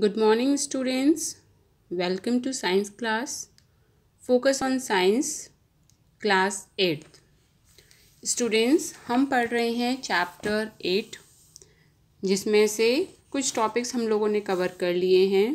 Good morning students welcome to science class focus on science class at students हम पढ़ रहे हैं chapter eight जिसमें से कुछ टॉपिक्स हम लोगों ने कवर कर लिए हैं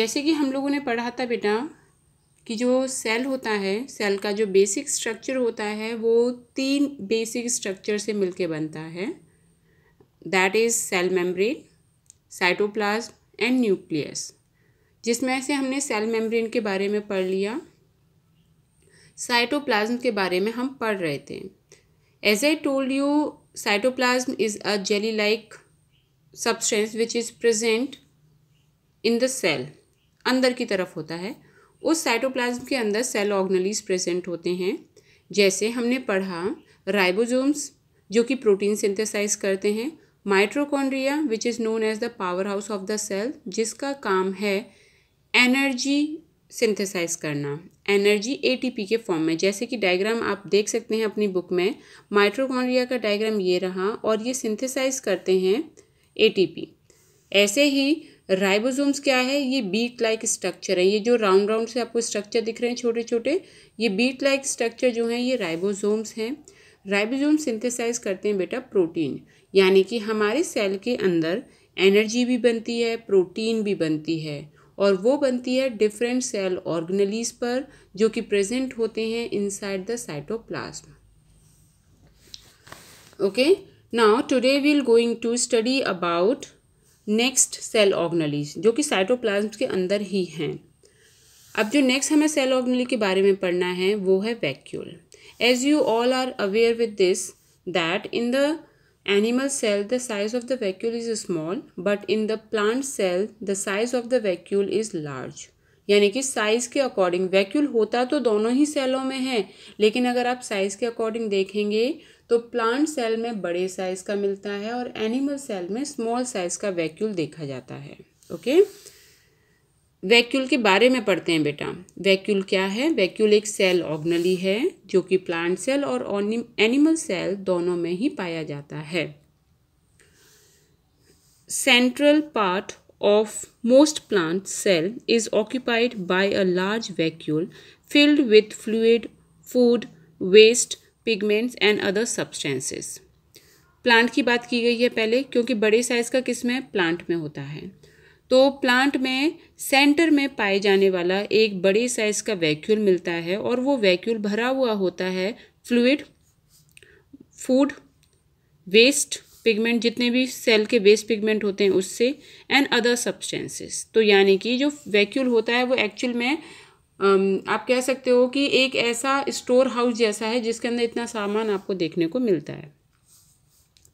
जैसे कि हम लोगों ने पढ़ा था बेटा कि जो सेल होता है सेल का जो बेसिक स्ट्रक्चर होता है वो तीन बेसिक स्ट्रक्चर से मिलके बनता है that is cell membrane cytoplasm and nucleus जिसमें से हमने सेल मेम्ब्रेन के बारे में पढ़ लिया साइटोप्लाज्म के बारे में हम पढ़ रहे थे as I told you cytoplasm is a jelly like substance which is present in the cell अंदर की तरफ होता है उस साइटोप्लाज्म के अंदर सेल ऑर्गनलीज प्रेजेंट होते हैं जैसे हमने पढ़ा राइबोजोम्स जो कि प्रोटीन सिंथेसाइज करते हैं mitochondria which is known as the power house of the cell जिसका काम है एनर्जी सिंथेसाइज करना एनर्जी पी के फॉर्म में जैसे कि डायग्राम आप देख सकते हैं अपनी बुक में माइट्रोकॉन्ड्रिया का डायग्राम ये रहा और ये सिंथेसाइज करते हैं पी ऐसे ही राइबोसोम्स क्या है ये बीट लाइक स्ट्रक्चर है ये जो राउंड राउंड से आपको स्ट्रक्चर दिख रहे हैं छोटे छोटे ये बीट लाइक स्ट्रक्चर जो हैं ये राइबोसोम्स हैं राइबोसोम सिंथेसाइज करते हैं बेटा प्रोटीन यानी कि हमारे सेल के अंदर एनर्जी भी बनती है प्रोटीन भी बनती है और वो बनती है डिफरेंट सेल ऑर्गेनलीज पर जो कि प्रेजेंट होते हैं inside the cytoplasm okay now today we'll going to study about next cell organelles जो कि साइटोप्लाज्म के अंदर ही हैं अब जो नेक्स्ट हमें सेल ऑर्गेनली के बारे में पढ़ना है वो है vacuole as you all are aware with this that in the Animal cell the size of the vacuole is small but in the plant cell the size of the vacuole is large यानी कि size के according vacuole होता तो दोनों ही सेलों में है लेकिन अगर आप साइज़ के अकॉर्डिंग देखेंगे तो प्लांट सेल में बड़े साइज़ का मिलता है और एनिमल सेल में स्मॉल साइज़ का वैक्यूल देखा जाता है ओके okay? वैक्यूल के बारे में पढ़ते हैं बेटा वैक्यूल क्या है वैक्यूल एक सेल ऑग्नली है जो कि प्लांट सेल और एनिमल सेल दोनों में ही पाया जाता है central part of most plant cell is occupied by a large vacuole filled with fluid food waste pigments and other substances plant की बात की गई है पहले क्योंकि बड़े साइज का किस्म है प्लांट में होता है तो प्लांट में सेंटर में पाए जाने वाला एक बड़े साइज का वैक्यूल मिलता है और वो वैक्यूल भरा हुआ होता है फ्लूड फूड वेस्ट पिगमेंट जितने भी सेल के वेस्ट पिगमेंट होते हैं उससे एंड अदर सब्सटेंसेस तो यानी कि जो वैक्यूल होता है वो एक्चुअल में आप कह सकते हो कि एक ऐसा स्टोर हाउस जैसा है जिसके अंदर इतना सामान आपको देखने को मिलता है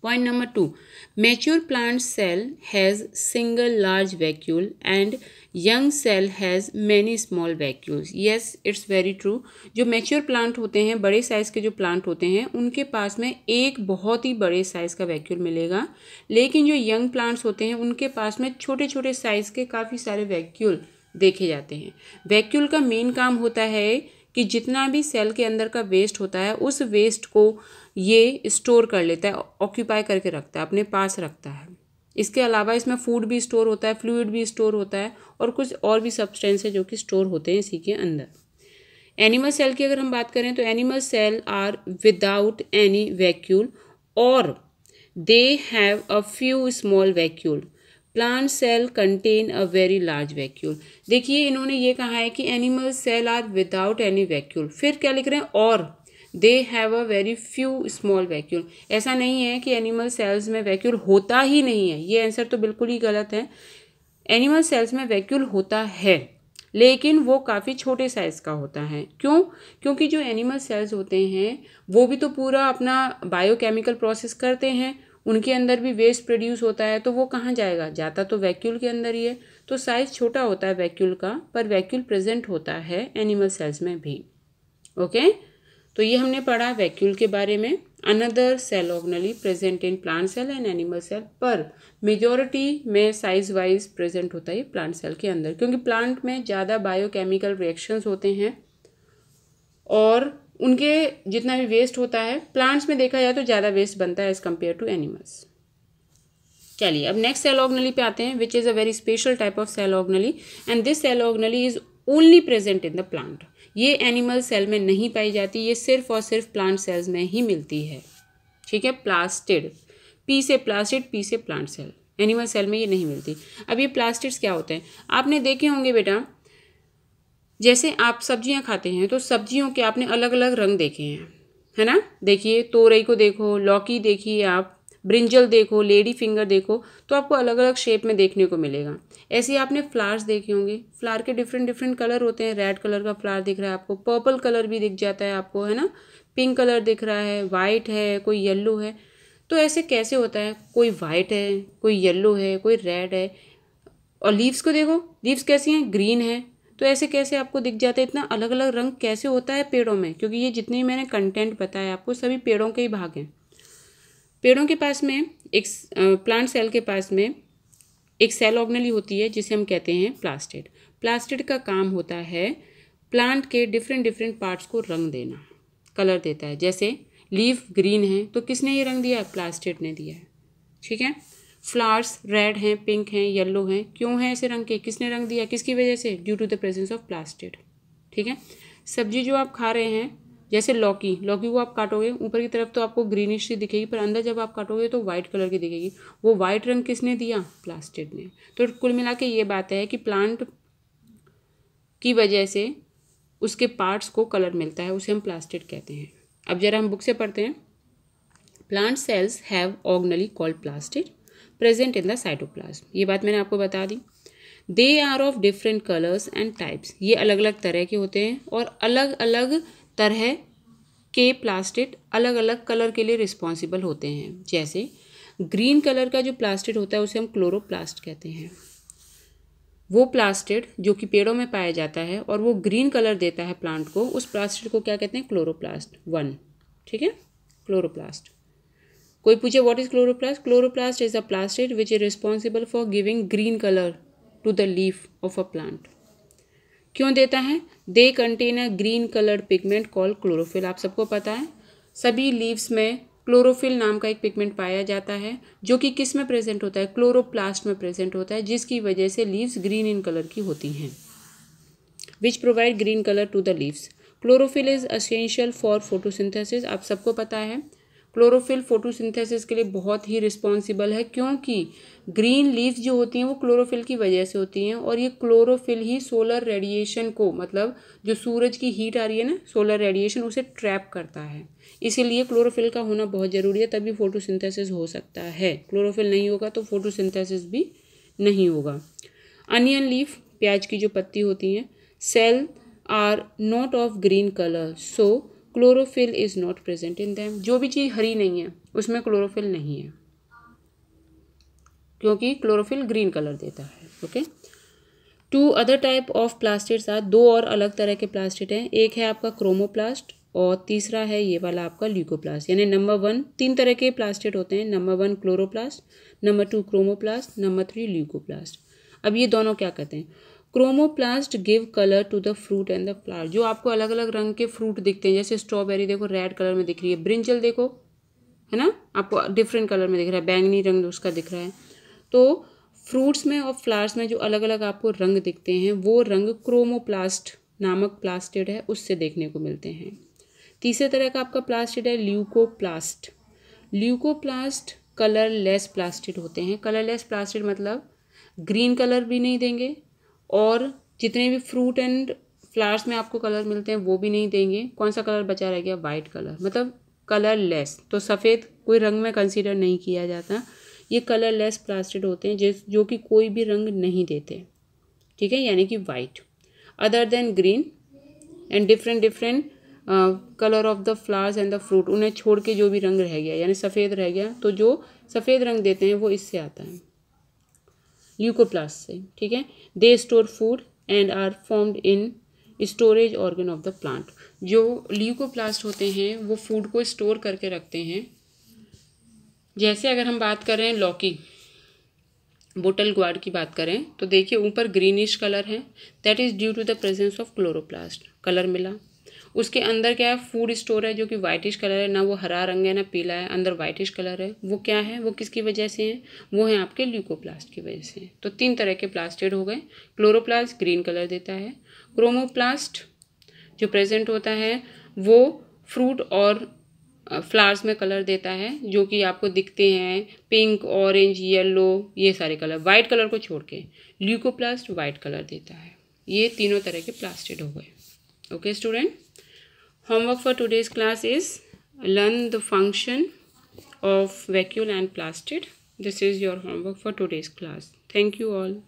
Point number 2. Mature plant cell has single large vacuole and young cell has many small vacuoles. Yes, it's very true. जो mature plant होते हैं बड़े साइज़ के जो plant होते हैं उनके पास में एक बहुत ही बड़े साइज़ का vacuole मिलेगा लेकिन जो young plants होते हैं उनके पास में छोटे छोटे साइज़ के काफ़ी सारे vacuole देखे जाते हैं वैक्यूल का मेन काम होता है कि जितना भी सेल के अंदर का वेस्ट होता है उस वेस्ट को ये स्टोर कर लेता है ऑक्यूपाई करके रखता है अपने पास रखता है इसके अलावा इसमें फूड भी स्टोर होता है फ्लूड भी स्टोर होता है और कुछ और भी सब्सटेंस है जो कि स्टोर होते हैं इसी के अंदर एनिमल सेल की अगर हम बात करें तो animal cell are without any vacuole और they have a few small vacuole plant cell contain a very large vacuole देखिए इन्होंने ये कहा है कि animal cell are without any vacuole फिर क्या लिख रहे हैं और they have a very few small vacuole ऐसा नहीं है कि एनिमल सेल्स में वैक्यूल होता ही नहीं है ये आंसर तो बिल्कुल ही गलत है एनिमल सेल्स में वैक्यूल होता है लेकिन वो काफ़ी छोटे साइज़ का होता है क्यों क्योंकि जो एनिमल सेल्स होते हैं वो भी तो पूरा अपना बायोकेमिकल प्रोसेस करते हैं उनके अंदर भी वेस्ट प्रोड्यूस होता है तो वो कहाँ जाएगा जाता तो वैक्यूल के अंदर ही है तो साइज़ छोटा होता है वैक्यूल का पर वैक्यूल प्रेजेंट होता है एनिमल सेल्स में भी ओके तो ये हमने पढ़ा वैक्यूल के बारे में another cell organelle present in plant cell and animal cell पर मेजोरिटी में साइज वाइज प्रेजेंट होता है प्लांट सेल के अंदर क्योंकि प्लांट में ज़्यादा बायोकेमिकल रिएक्शंस होते हैं और उनके जितना भी वेस्ट होता है प्लांट्स में देखा जाए तो ज़्यादा वेस्ट बनता है एज़ कम्पेयर टू एनिमल्स चलिए अब नेक्स्ट सेल ऑर्गनली पे आते हैं which is a very special type of cell organelle and this cell organelle is only present in the plant ये एनिमल सेल में नहीं पाई जाती ये सिर्फ और सिर्फ प्लांट सेल्स में ही मिलती है ठीक है प्लास्टिड पी से प्लास्टिड पी से प्लांट सेल एनिमल सेल में ये नहीं मिलती अब ये प्लास्टिड्स क्या होते हैं आपने देखे होंगे बेटा जैसे आप सब्जियां खाते हैं तो सब्जियों के आपने अलग अलग रंग देखे हैं है ना देखिए तोरई को देखो लौकी देखिए आप ब्रिंजल देखो लेडी फिंगर देखो तो आपको अलग अलग शेप में देखने को मिलेगा ऐसे आपने फ्लावर्स देखे होंगे फ्लावर के डिफरेंट डिफरेंट कलर होते हैं रेड कलर का फ्लावर दिख रहा है आपको पर्पल कलर भी दिख जाता है आपको है ना पिंक कलर दिख रहा है वाइट है कोई येल्लो है तो ऐसे कैसे होता है कोई वाइट है कोई येल्लो है कोई रेड है और लीव्स को देखो लीव्स कैसी हैं ग्रीन है तो ऐसे कैसे आपको दिख जाते हैं इतना अलग अलग रंग कैसे होता है पेड़ों में क्योंकि ये जितने मैंने कंटेंट बताया आपको सभी पेड़ों के ही भाग हैं पेड़ों के पास में एक प्लांट सेल के पास में एक सेल ऑर्गनली होती है जिसे हम कहते हैं प्लास्टिड प्लास्टिड का काम होता है प्लांट के डिफरेंट डिफरेंट पार्ट्स को रंग देना कलर देता है जैसे लीफ ग्रीन है तो किसने ये रंग दिया है प्लास्टिड ने दिया है ठीक है फ्लावर्स रेड हैं पिंक हैं येलो हैं क्यों हैं ऐसे रंग के किसने रंग दिया किसकी वजह से due to the presence of plastid ठीक है सब्जी जो आप खा रहे हैं जैसे लौकी लौकी को आप काटोगे ऊपर की तरफ तो आपको ग्रीनिश सी दिखेगी पर अंदर जब आप काटोगे तो वाइट कलर की दिखेगी वो वाइट रंग किसने दिया प्लास्टिड ने तो कुल मिला के ये बात है कि प्लांट की वजह से उसके पार्ट्स को कलर मिलता है उसे हम प्लास्टिड कहते हैं अब जरा हम बुक से पढ़ते हैं plant cells have organelle called plastid present in the cytoplasm ये बात मैंने आपको बता दी they are of different colours and types ये अलग अलग तरह के होते हैं और अलग अलग तरह के प्लास्टिड अलग अलग कलर के लिए रिस्पॉन्सिबल होते हैं जैसे ग्रीन कलर का जो प्लास्टिड होता है उसे हम क्लोरोप्लास्ट कहते हैं वो प्लास्टिड जो कि पेड़ों में पाया जाता है और वो ग्रीन कलर देता है प्लांट को उस प्लास्टिड को क्या कहते हैं क्लोरोप्लास्ट वन ठीक है क्लोरोप्लास्ट कोई पूछे what is chloroplast chloroplast is a plastid which is responsible for giving green colour to the leaf of a plant क्यों देता है they contain a green colour pigment call chlorophyll आप सबको पता है सभी लीव्स में क्लोरोफिल नाम का एक पिगमेंट पाया जाता है जो कि किस में प्रेजेंट होता है क्लोरोप्लास्ट में प्रेजेंट होता है जिसकी वजह से लीव्स ग्रीन इन कलर की होती हैं which provide green colour to the leaves chlorophyll is essential for photosynthesis आप सबको पता है क्लोरोफिल फोटोसिंथेसिस के लिए बहुत ही रिस्पॉन्सिबल है क्योंकि ग्रीन लीव्स जो होती हैं वो क्लोरोफिल की वजह से होती हैं और ये क्लोरोफिल ही सोलर रेडिएशन को मतलब जो सूरज की हीट आ रही है ना सोलर रेडिएशन उसे ट्रैप करता है इसीलिए क्लोरोफिल का होना बहुत ज़रूरी है तभी फोटोसिंथेसिस हो सकता है क्लोरोफिल नहीं होगा तो फोटोसिंथेसिस भी नहीं होगा अनियन लीफ प्याज की जो पत्ती होती हैं cell are not of green colour so chlorophyll is not present in them जो भी चीज़ हरी नहीं है उसमें क्लोरोफिल नहीं है क्योंकि क्लोरोफिल ग्रीन कलर देता है okay two other type of plastids are दो और अलग तरह के प्लास्टिड हैं एक है आपका क्रोमोप्लास्ट और तीसरा है ये वाला आपका ल्यूकोप्लास्ट यानी नंबर वन तीन तरह के प्लास्टिड होते हैं number one chloroplast number two chromoplast number three leucoplast अब ये दोनों क्या कहते हैं chromoplast give colour to the fruit and the flower जो आपको अलग अलग रंग के फ्रूट दिखते हैं जैसे स्ट्रॉबेरी देखो रेड कलर में दिख रही है ब्रिंजल देखो है ना आपको डिफरेंट कलर में दिख रहा है बैंगनी रंग उसका दिख रहा है तो फ्रूट्स में और फ्लावर्स में जो अलग अलग आपको रंग दिखते हैं वो रंग क्रोमोप्लास्ट नामक प्लास्टिड है उससे देखने को मिलते हैं तीसरे तरह का आपका प्लास्टिड है ल्यूकोप्लास्ट ल्यूकोप्लास्ट कलरलेस प्लास्टिड होते हैं कलरलेस प्लास्टिड मतलब ग्रीन कलर भी नहीं देंगे और जितने भी फ्रूट एंड फ्लावर्स में आपको कलर मिलते हैं वो भी नहीं देंगे कौन सा कलर बचा रह गया वाइट कलर मतलब कलर लेस तो सफ़ेद कोई रंग में कंसीडर नहीं किया जाता ये कलर लेस प्लास्टिड होते हैं जिस जो कि कोई भी रंग नहीं देते ठीक है यानी कि white other than green and different different colour of the flowers and the fruit उन्हें छोड़ के जो भी रंग रह गया यानी सफ़ेद रह गया तो जो सफ़ेद रंग देते हैं वो इससे आता है ल्यूकोप्लास्ट से ठीक है they store food and are formed in storage organ of the plant जो ल्यूकोप्लास्ट होते हैं वो फूड को स्टोर करके रखते हैं जैसे अगर हम बात कर रहे हैं लौकी बोटल ग्वार की बात करें तो देखिए ऊपर ग्रीनिश कलर है that is due to the presence of chloroplast colour मिला उसके अंदर क्या है फूड स्टोर है जो कि वाइटिश कलर है ना वो हरा रंग है ना पीला है अंदर वाइटिश कलर है वो क्या है वो किसकी वजह से है वो है आपके ल्यूकोप्लास्ट की वजह से तो तीन तरह के प्लास्टेड हो गए क्लोरोप्लास्ट ग्रीन कलर देता है क्रोमोप्लास्ट जो प्रेजेंट होता है वो फ्रूट और फ्लावर्स में कलर देता है जो कि आपको दिखते हैं पिंक ऑरेंज येलो ये सारे कलर वाइट कलर को छोड़ के ल्यूकोप्लास्ट वाइट कलर देता है ये तीनों तरह के प्लास्टिड हो गए okay student Homework for today's class is learn the function of vacuole and plastid. This is your homework for today's class. Thank you all.